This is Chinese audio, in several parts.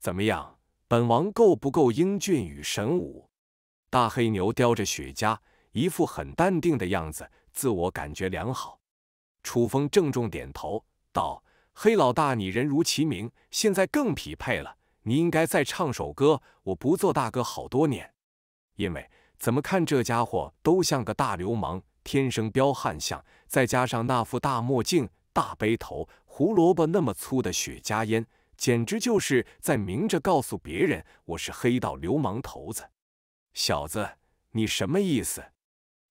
怎么样，本王够不够英俊与神武？大黑牛叼着雪茄，一副很淡定的样子，自我感觉良好。楚风郑重点头道：“黑老大，你人如其名，现在更匹配了。你应该再唱首歌。我不做大哥好多年，因为怎么看这家伙都像个大流氓，天生彪悍相，再加上那副大墨镜、大背头、胡萝卜那么粗的雪茄烟。”简直就是在明着告诉别人，我是黑道流氓头子。小子，你什么意思？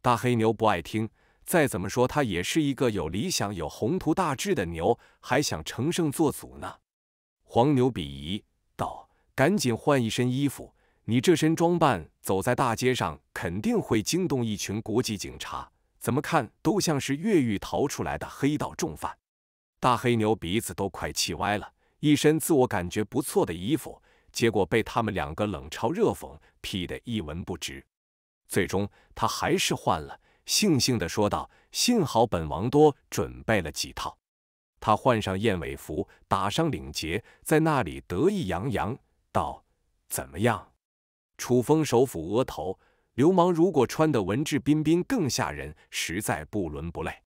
大黑牛不爱听。再怎么说，他也是一个有理想、有宏图大志的牛，还想成圣做祖呢。黄牛鄙夷道：“赶紧换一身衣服，你这身装扮走在大街上，肯定会惊动一群国际警察，怎么看都像是越狱逃出来的黑道重犯。”大黑牛鼻子都快气歪了。一身自我感觉不错的衣服，结果被他们两个冷嘲热讽，批得一文不值。最终他还是换了，悻悻地说道：“幸好本王多准备了几套。”他换上燕尾服，打上领结，在那里得意洋洋道：“怎么样？”楚风手抚额头，流氓如果穿得文质彬彬更吓人，实在不伦不类。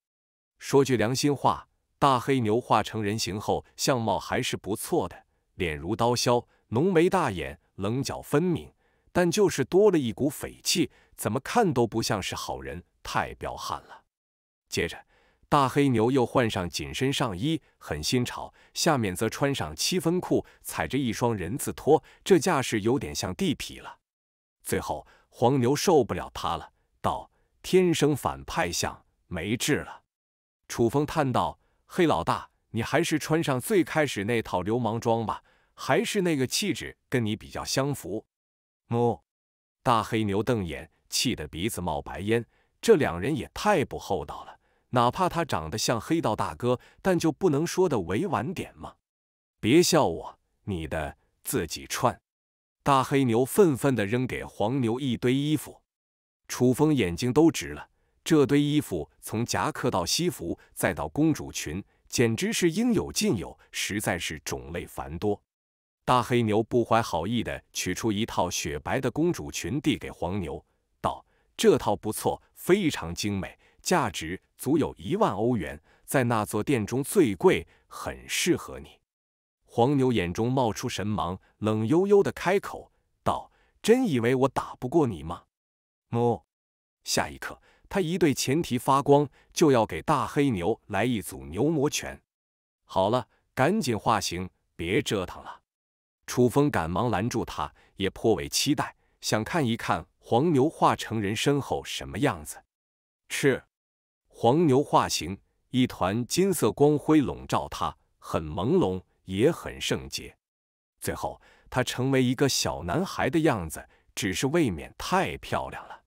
说句良心话。大黑牛化成人形后，相貌还是不错的，脸如刀削，浓眉大眼，棱角分明，但就是多了一股匪气，怎么看都不像是好人，太彪悍了。接着，大黑牛又换上紧身上衣，很新潮，下面则穿上七分裤，踩着一双人字拖，这架势有点像地痞了。最后，黄牛受不了他了，道：“天生反派相，没治了。”楚风叹道。黑老大，你还是穿上最开始那套流氓装吧，还是那个气质跟你比较相符。木。大黑牛瞪眼，气得鼻子冒白烟。这两人也太不厚道了，哪怕他长得像黑道大哥，但就不能说的委婉点吗？别笑我，你的自己穿。大黑牛愤愤地扔给黄牛一堆衣服。楚风眼睛都直了。这堆衣服从夹克到西服再到公主裙，简直是应有尽有，实在是种类繁多。大黑牛不怀好意地取出一套雪白的公主裙，递给黄牛，道：“这套不错，非常精美，价值足有一万欧元，在那座店中最贵，很适合你。”黄牛眼中冒出神芒，冷悠悠地开口道：“真以为我打不过你吗？”么，下一刻。他一对前蹄发光，就要给大黑牛来一组牛魔拳。好了，赶紧化形，别折腾了。楚风赶忙拦住他，也颇为期待，想看一看黄牛化成人身后什么样子。是，黄牛化形，一团金色光辉笼罩他，很朦胧，也很圣洁。最后，他成为一个小男孩的样子，只是未免太漂亮了。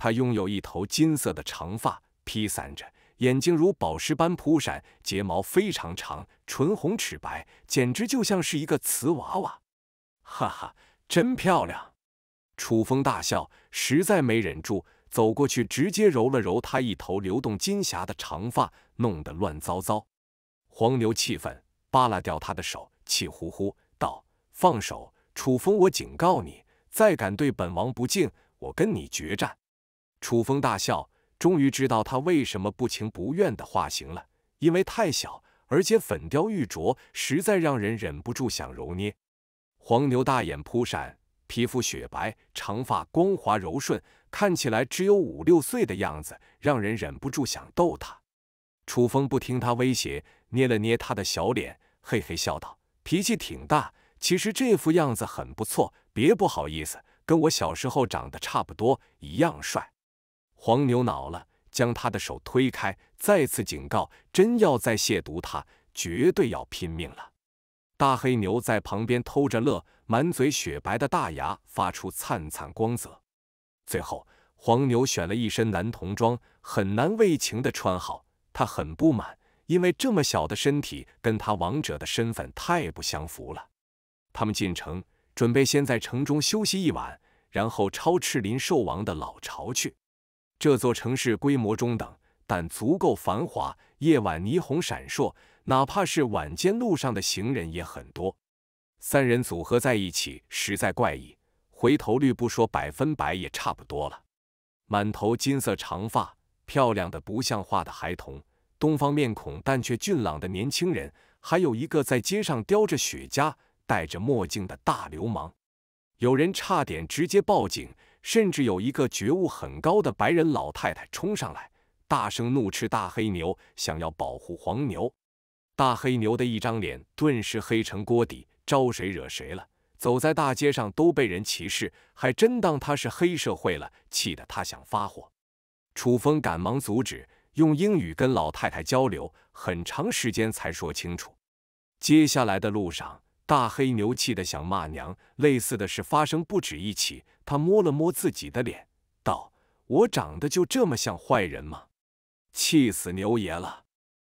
她拥有一头金色的长发，披散着，眼睛如宝石般扑闪，睫毛非常长，唇红齿白，简直就像是一个瓷娃娃。哈哈，真漂亮！楚风大笑，实在没忍住，走过去直接揉了揉她一头流动金霞的长发，弄得乱糟糟。黄牛气愤，扒拉掉他的手，气呼呼道：“放手！楚风，我警告你，再敢对本王不敬，我跟你决战！”楚风大笑，终于知道他为什么不情不愿的化形了，因为太小，而且粉雕玉琢，实在让人忍不住想揉捏。黄牛大眼扑闪，皮肤雪白，长发光滑柔顺，看起来只有五六岁的样子，让人忍不住想逗他。楚风不听他威胁，捏了捏他的小脸，嘿嘿笑道：“脾气挺大，其实这副样子很不错，别不好意思，跟我小时候长得差不多，一样帅。”黄牛恼了，将他的手推开，再次警告：真要再亵渎他，绝对要拼命了。大黑牛在旁边偷着乐，满嘴雪白的大牙发出灿灿光泽。最后，黄牛选了一身男童装，很难为情的穿好。他很不满，因为这么小的身体跟他王者的身份太不相符了。他们进城，准备先在城中休息一晚，然后抄赤鳞兽王的老巢去。这座城市规模中等，但足够繁华，夜晚霓虹闪烁。哪怕是晚间路上的行人也很多。三人组合在一起实在怪异，回头率不说百分百也差不多了。满头金色长发，漂亮的不像话的孩童，东方面孔但却俊朗的年轻人，还有一个在街上叼着雪茄、戴着墨镜的大流氓。有人差点直接报警。甚至有一个觉悟很高的白人老太太冲上来，大声怒斥大黑牛，想要保护黄牛。大黑牛的一张脸顿时黑成锅底，招谁惹谁了？走在大街上都被人歧视，还真当他是黑社会了？气得他想发火。楚风赶忙阻止，用英语跟老太太交流，很长时间才说清楚。接下来的路上。大黑牛气得想骂娘，类似的事发生不止一起。他摸了摸自己的脸，道：“我长得就这么像坏人吗？”气死牛爷了！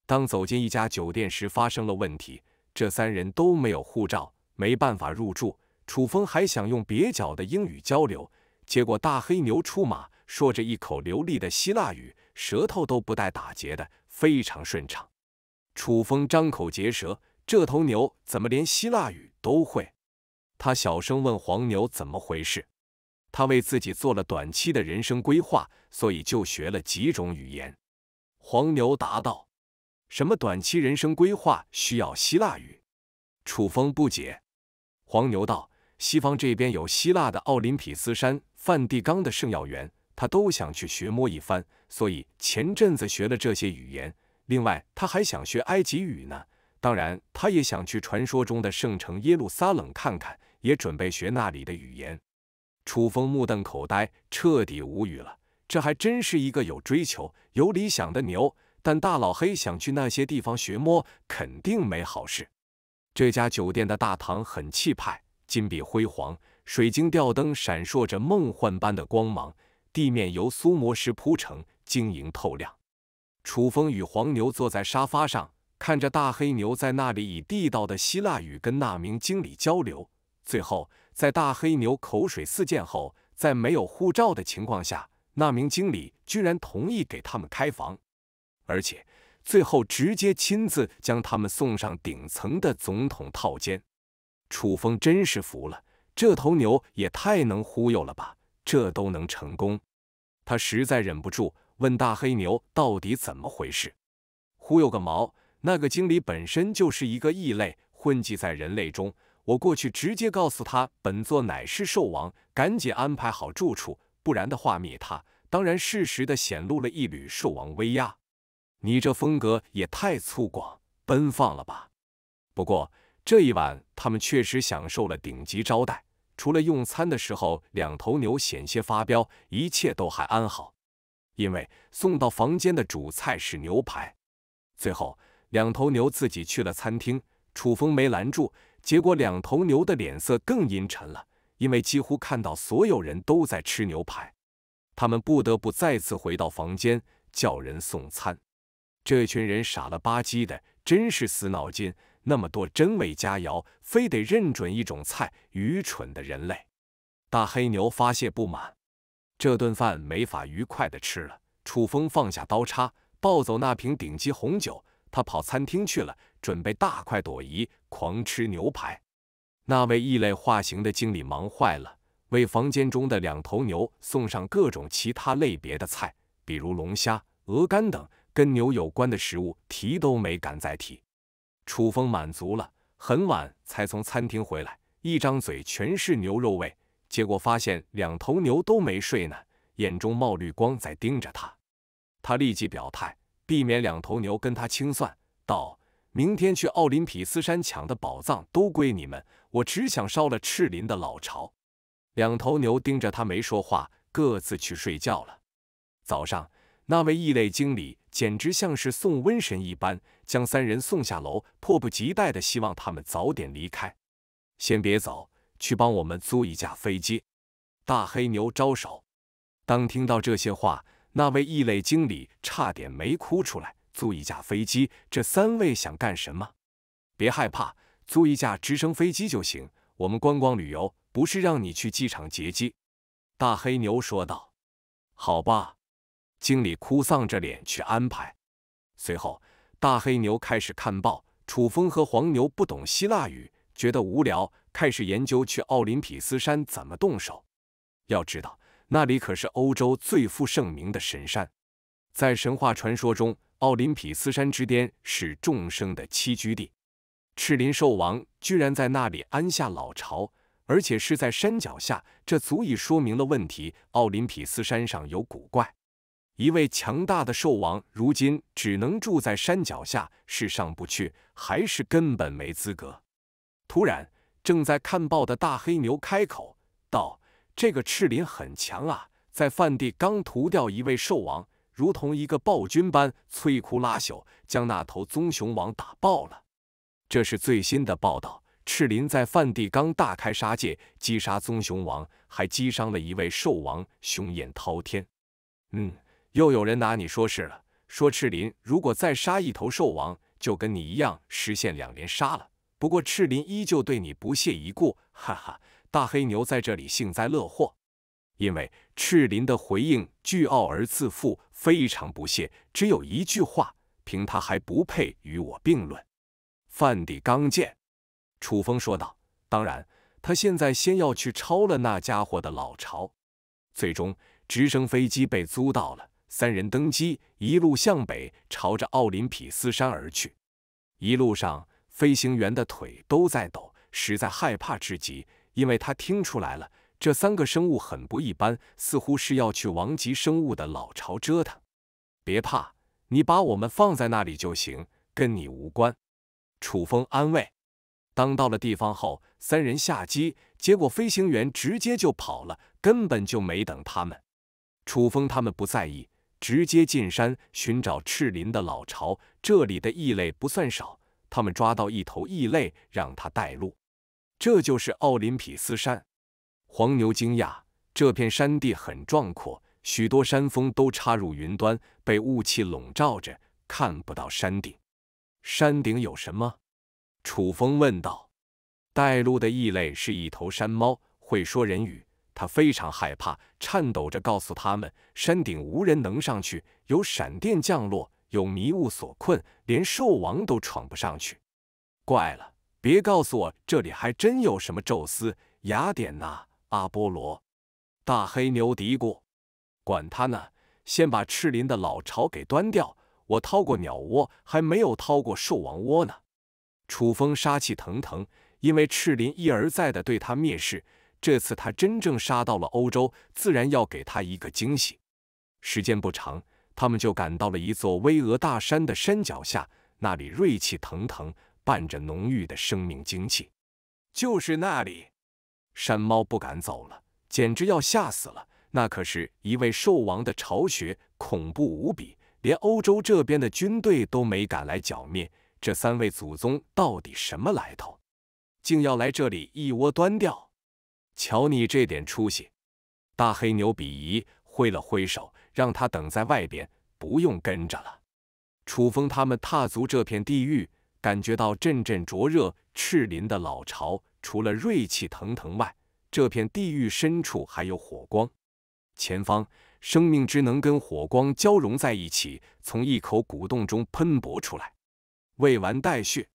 当走进一家酒店时，发生了问题，这三人都没有护照，没办法入住。楚风还想用蹩脚的英语交流，结果大黑牛出马，说着一口流利的希腊语，舌头都不带打结的，非常顺畅。楚风张口结舌。这头牛怎么连希腊语都会？他小声问黄牛怎么回事。他为自己做了短期的人生规划，所以就学了几种语言。黄牛答道：“什么短期人生规划需要希腊语？”楚风不解。黄牛道：“西方这边有希腊的奥林匹斯山、梵蒂冈的圣药园，他都想去学摸一番，所以前阵子学了这些语言。另外，他还想学埃及语呢。”当然，他也想去传说中的圣城耶路撒冷看看，也准备学那里的语言。楚风目瞪口呆，彻底无语了。这还真是一个有追求、有理想的牛。但大老黑想去那些地方学摸，肯定没好事。这家酒店的大堂很气派，金碧辉煌，水晶吊灯闪烁着梦幻般的光芒，地面由苏摩石铺成，晶莹透亮。楚风与黄牛坐在沙发上。看着大黑牛在那里以地道的希腊语跟那名经理交流，最后在大黑牛口水四溅后，在没有护照的情况下，那名经理居然同意给他们开房，而且最后直接亲自将他们送上顶层的总统套间。楚风真是服了，这头牛也太能忽悠了吧，这都能成功？他实在忍不住问大黑牛到底怎么回事，忽悠个毛！那个经理本身就是一个异类，混迹在人类中。我过去直接告诉他：“本座乃是兽王，赶紧安排好住处，不然的话灭他。”当然，适时的显露了一缕兽王威压。你这风格也太粗犷奔放了吧？不过这一晚他们确实享受了顶级招待，除了用餐的时候两头牛险些发飙，一切都还安好。因为送到房间的主菜是牛排，最后。两头牛自己去了餐厅，楚风没拦住，结果两头牛的脸色更阴沉了，因为几乎看到所有人都在吃牛排，他们不得不再次回到房间叫人送餐。这群人傻了吧唧的，真是死脑筋，那么多真伪佳肴，非得认准一种菜，愚蠢的人类！大黑牛发泄不满，这顿饭没法愉快的吃了。楚风放下刀叉，抱走那瓶顶级红酒。他跑餐厅去了，准备大快朵颐，狂吃牛排。那位异类化形的经理忙坏了，为房间中的两头牛送上各种其他类别的菜，比如龙虾、鹅肝等跟牛有关的食物，提都没敢再提。楚风满足了，很晚才从餐厅回来，一张嘴全是牛肉味。结果发现两头牛都没睡呢，眼中冒绿光在盯着他。他立即表态。避免两头牛跟他清算，道：“明天去奥林匹斯山抢的宝藏都归你们，我只想烧了赤林的老巢。”两头牛盯着他没说话，各自去睡觉了。早上，那位异类经理简直像是送瘟神一般，将三人送下楼，迫不及待的希望他们早点离开。先别走，去帮我们租一架飞机。大黑牛招手。当听到这些话。那位异类经理差点没哭出来，租一架飞机，这三位想干什么？别害怕，租一架直升飞机就行。我们观光旅游，不是让你去机场劫机。”大黑牛说道。“好吧。”经理哭丧着脸去安排。随后，大黑牛开始看报。楚风和黄牛不懂希腊语，觉得无聊，开始研究去奥林匹斯山怎么动手。要知道。那里可是欧洲最负盛名的神山，在神话传说中，奥林匹斯山之巅是众生的栖居地。赤鳞兽王居然在那里安下老巢，而且是在山脚下，这足以说明了问题：奥林匹斯山上有古怪。一位强大的兽王，如今只能住在山脚下，是上不去，还是根本没资格？突然，正在看报的大黑牛开口道。这个赤林很强啊，在范蒂刚屠掉一位兽王，如同一个暴君般摧枯拉朽，将那头棕熊王打爆了。这是最新的报道，赤林在范蒂刚大开杀戒，击杀棕熊王，还击伤了一位兽王，凶焰滔天。嗯，又有人拿你说事了，说赤林如果再杀一头兽王，就跟你一样实现两连杀了。不过赤林依旧对你不屑一顾，哈哈。大黑牛在这里幸灾乐祸，因为赤林的回应巨傲而自负，非常不屑，只有一句话：凭他还不配与我并论。范迪刚见楚风说道：“当然，他现在先要去抄了那家伙的老巢。”最终，直升飞机被租到了，三人登机，一路向北，朝着奥林匹斯山而去。一路上，飞行员的腿都在抖，实在害怕至极。因为他听出来了，这三个生物很不一般，似乎是要去王级生物的老巢折腾。别怕，你把我们放在那里就行，跟你无关。楚风安慰。当到了地方后，三人下机，结果飞行员直接就跑了，根本就没等他们。楚风他们不在意，直接进山寻找赤林的老巢。这里的异类不算少，他们抓到一头异类，让他带路。这就是奥林匹斯山。黄牛惊讶，这片山地很壮阔，许多山峰都插入云端，被雾气笼罩着，看不到山顶。山顶有什么？楚风问道。带路的异类是一头山猫，会说人语。它非常害怕，颤抖着告诉他们，山顶无人能上去，有闪电降落，有迷雾所困，连兽王都闯不上去。怪了。别告诉我这里还真有什么宙斯、雅典娜、阿波罗！大黑牛嘀咕：“管他呢，先把赤林的老巢给端掉。我掏过鸟窝，还没有掏过兽王窝呢。”楚风杀气腾腾，因为赤林一而再的对他蔑视，这次他真正杀到了欧洲，自然要给他一个惊喜。时间不长，他们就赶到了一座巍峨大山的山脚下，那里锐气腾腾。伴着浓郁的生命精气，就是那里。山猫不敢走了，简直要吓死了。那可是一位兽王的巢穴，恐怖无比，连欧洲这边的军队都没敢来剿灭。这三位祖宗到底什么来头，竟要来这里一窝端掉？瞧你这点出息！大黑牛鄙夷，挥了挥手，让他等在外边，不用跟着了。楚风他们踏足这片地狱。感觉到阵阵灼热，赤林的老巢除了锐气腾腾外，这片地狱深处还有火光。前方生命之能跟火光交融在一起，从一口古洞中喷薄出来。未完待续。